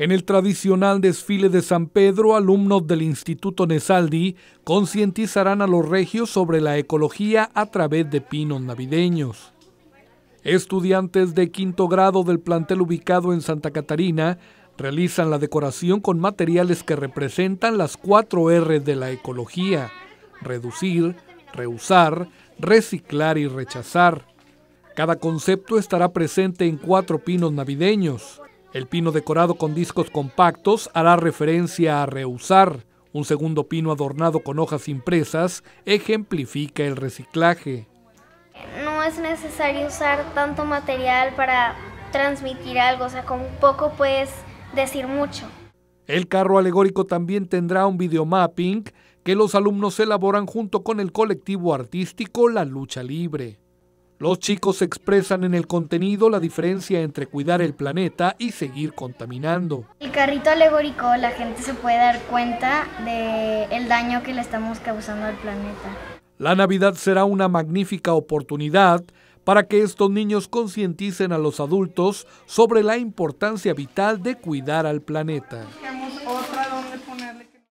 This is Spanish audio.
En el tradicional desfile de San Pedro, alumnos del Instituto Nesaldi concientizarán a los regios sobre la ecología a través de pinos navideños. Estudiantes de quinto grado del plantel ubicado en Santa Catarina realizan la decoración con materiales que representan las cuatro R de la ecología, reducir, reusar, reciclar y rechazar. Cada concepto estará presente en cuatro pinos navideños. El pino decorado con discos compactos hará referencia a reusar. Un segundo pino adornado con hojas impresas ejemplifica el reciclaje. No es necesario usar tanto material para transmitir algo, o sea, con poco puedes decir mucho. El carro alegórico también tendrá un videomapping que los alumnos elaboran junto con el colectivo artístico La Lucha Libre. Los chicos expresan en el contenido la diferencia entre cuidar el planeta y seguir contaminando. El carrito alegórico, la gente se puede dar cuenta de el daño que le estamos causando al planeta. La Navidad será una magnífica oportunidad para que estos niños concienticen a los adultos sobre la importancia vital de cuidar al planeta.